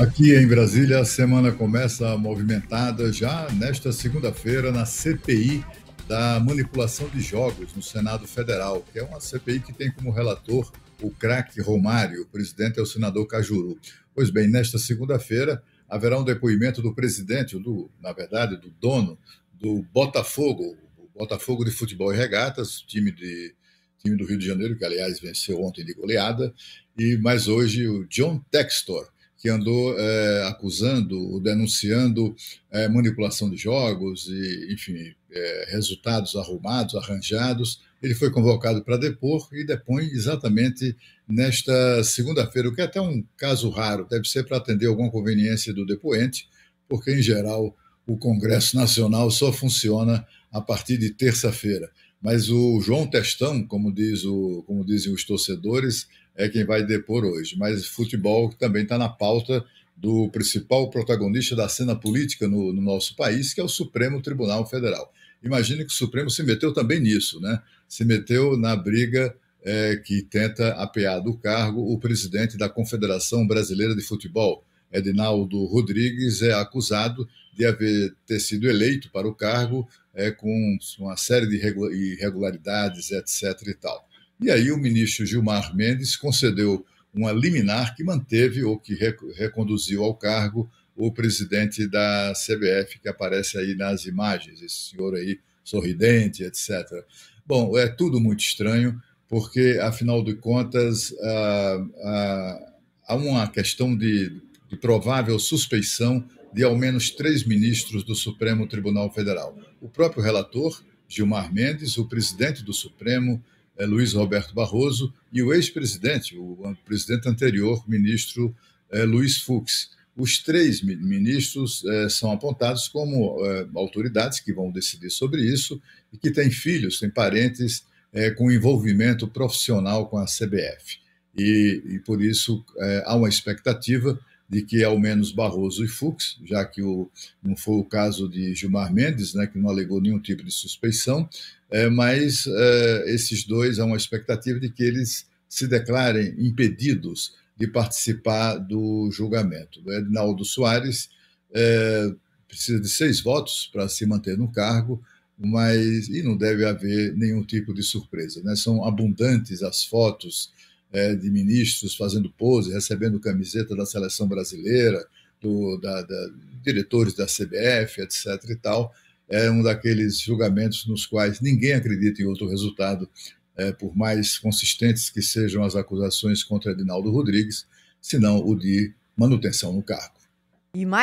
Aqui em Brasília, a semana começa movimentada já nesta segunda-feira na CPI da manipulação de jogos no Senado Federal, que é uma CPI que tem como relator o craque Romário, o presidente é o senador Cajuru. Pois bem, nesta segunda-feira haverá um depoimento do presidente, do, na verdade, do dono do Botafogo, o Botafogo de Futebol e Regatas, time de time do Rio de Janeiro, que aliás venceu ontem de goleada, e mais hoje o John Textor que andou é, acusando, denunciando é, manipulação de jogos e, enfim, é, resultados arrumados, arranjados. Ele foi convocado para depor e depõe exatamente nesta segunda-feira, o que é até um caso raro, deve ser para atender alguma conveniência do depoente, porque, em geral, o Congresso Nacional só funciona a partir de terça-feira. Mas o João Testão, como, diz o, como dizem os torcedores, é quem vai depor hoje. Mas futebol também está na pauta do principal protagonista da cena política no, no nosso país, que é o Supremo Tribunal Federal. Imagine que o Supremo se meteu também nisso, né? Se meteu na briga é, que tenta apear do cargo o presidente da Confederação Brasileira de Futebol, Edinaldo Rodrigues, é acusado de haver ter sido eleito para o cargo é, com uma série de irregularidades, etc. e tal. E aí o ministro Gilmar Mendes concedeu uma liminar que manteve ou que reconduziu ao cargo o presidente da CBF, que aparece aí nas imagens, esse senhor aí sorridente, etc. Bom, é tudo muito estranho, porque, afinal de contas, há, ah, ah, há uma questão de de provável suspeição de ao menos três ministros do Supremo Tribunal Federal. O próprio relator, Gilmar Mendes, o presidente do Supremo, eh, Luiz Roberto Barroso, e o ex-presidente, o presidente anterior, ministro eh, Luiz Fux. Os três ministros eh, são apontados como autoridades que vão decidir sobre isso e que têm filhos, têm parentes com envolvimento profissional com a CBF. E, e por isso há uma expectativa de que ao é menos Barroso e Fux, já que o, não foi o caso de Gilmar Mendes, né, que não alegou nenhum tipo de suspeição, é, mas é, esses dois há uma expectativa de que eles se declarem impedidos de participar do julgamento. O Edinaldo Soares é, precisa de seis votos para se manter no cargo, mas e não deve haver nenhum tipo de surpresa. Né? São abundantes as fotos é, de ministros fazendo pose, recebendo camiseta da seleção brasileira, do, da, da, diretores da CBF, etc. e tal. É um daqueles julgamentos nos quais ninguém acredita em outro resultado, é, por mais consistentes que sejam as acusações contra Edinaldo Rodrigues, senão o de manutenção no cargo. E mais